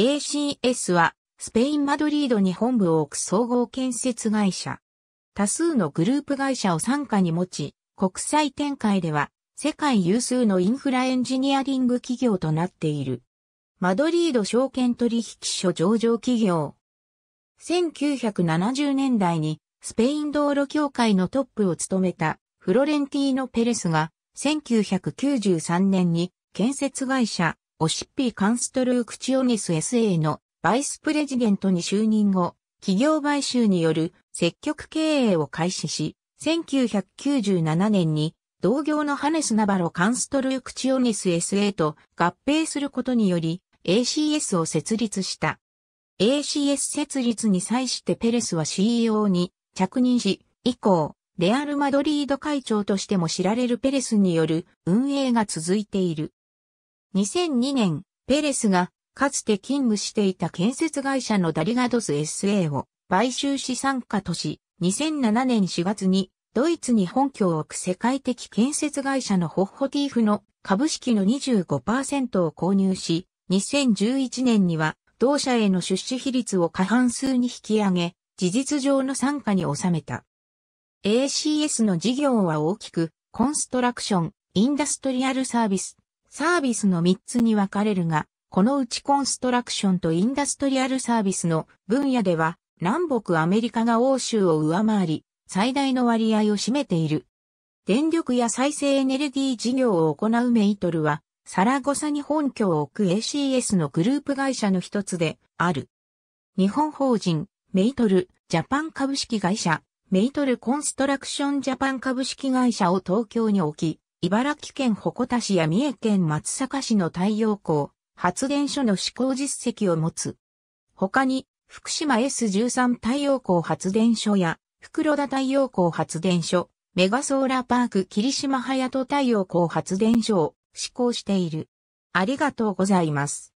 ACS は、スペイン・マドリードに本部を置く総合建設会社。多数のグループ会社を傘下に持ち、国際展開では、世界有数のインフラエンジニアリング企業となっている。マドリード証券取引所上場企業。1970年代にスペイン道路協会のトップを務めたフロレンティーノ・ペレスが1993年に建設会社オシッピ・ー・カンストルー・クチオネス SA のバイスプレジデントに就任後、企業買収による積極経営を開始し、1997年に同業のハネス・ナバロ・カンストルー・クチオネス SA と合併することにより ACS を設立した。ACS 設立に際してペレスは CEO に着任し、以降、レアル・マドリード会長としても知られるペレスによる運営が続いている。2002年、ペレスがかつて勤務していた建設会社のダリガドス SA を買収資産化とし、2007年4月にドイツに本拠を置く世界的建設会社のホッホティーフの株式の25%を購入し、2011年には同社への出資比率を過半数に引き上げ、事実上の参加に収めた。ACS の事業は大きく、コンストラクション、インダストリアルサービス、サービスの3つに分かれるが、このうちコンストラクションとインダストリアルサービスの分野では、南北アメリカが欧州を上回り、最大の割合を占めている。電力や再生エネルギー事業を行うメイトルは、サラゴサに本拠を置く ACS のグループ会社の一つである。日本法人、メイトル、ジャパン株式会社、メイトルコンストラクションジャパン株式会社を東京に置き、茨城県鉾田市や三重県松阪市の太陽光発電所の施行実績を持つ。他に、福島 S13 太陽光発電所や、袋田太陽光発電所、メガソーラーパーク霧島隼人太陽光発電所を施行している。ありがとうございます。